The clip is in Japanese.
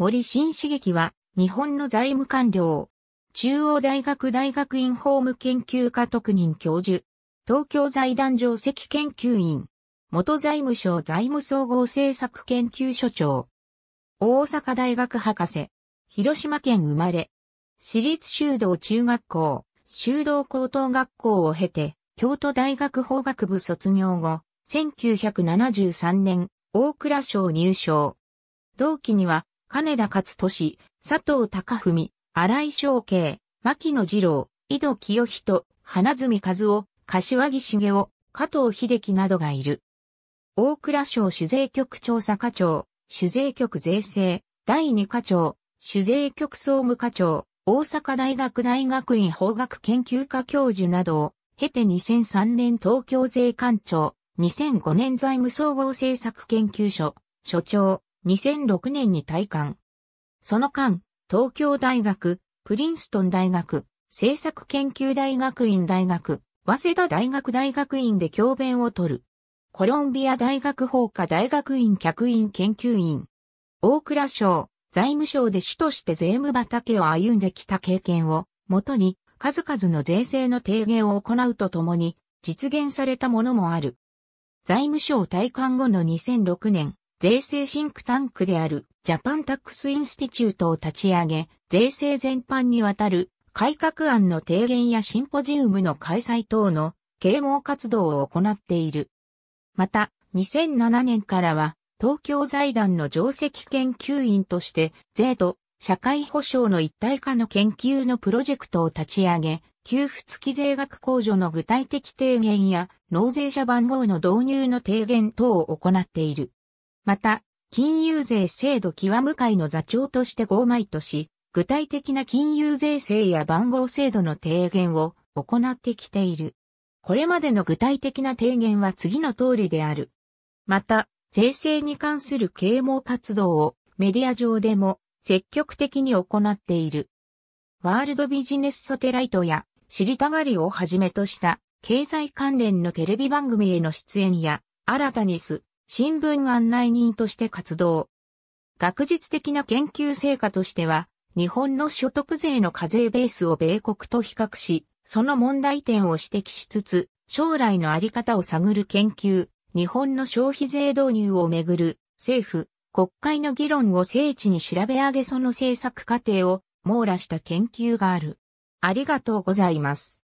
森新茂樹は、日本の財務官僚、中央大学大学院法務研究科特任教授、東京財団上席研究員、元財務省財務総合政策研究所長、大阪大学博士、広島県生まれ、私立修道中学校、修道高等学校を経て、京都大学法学部卒業後、1973年、大蔵省入省。同期には、金田勝利、佐藤隆文、荒井昌慶、牧野二郎、井戸清人、花住和夫、柏木茂夫、加藤秀樹などがいる。大蔵省主税局調査課長、主税局税制、第二課長、主税局総務課長、大阪大学大学院法学研究科教授などを、経て2003年東京税関庁、2005年財務総合政策研究所、所長、2006年に退官。その間、東京大学、プリンストン大学、政策研究大学院大学、早稲田大学大学院で教鞭を取る。コロンビア大学法科大学院客員研究員。大倉省、財務省で主として税務畑を歩んできた経験を、もとに、数々の税制の提言を行うとともに、実現されたものもある。財務省退官後の2006年、税制シンクタンクであるジャパンタックスインスティチュートを立ち上げ、税制全般にわたる改革案の提言やシンポジウムの開催等の啓蒙活動を行っている。また、2007年からは、東京財団の上席研究員として、税と社会保障の一体化の研究のプロジェクトを立ち上げ、給付付き税額控除の具体的提言や、納税者番号の導入の提言等を行っている。また、金融税制度極か会の座長として合枚とし、具体的な金融税制や番号制度の提言を行ってきている。これまでの具体的な提言は次の通りである。また、税制に関する啓蒙活動をメディア上でも積極的に行っている。ワールドビジネスソテライトや知りたがりをはじめとした経済関連のテレビ番組への出演や新たにス新聞案内人として活動。学術的な研究成果としては、日本の所得税の課税ベースを米国と比較し、その問題点を指摘しつつ、将来のあり方を探る研究、日本の消費税導入をめぐる政府、国会の議論を精緻に調べ上げその政策過程を網羅した研究がある。ありがとうございます。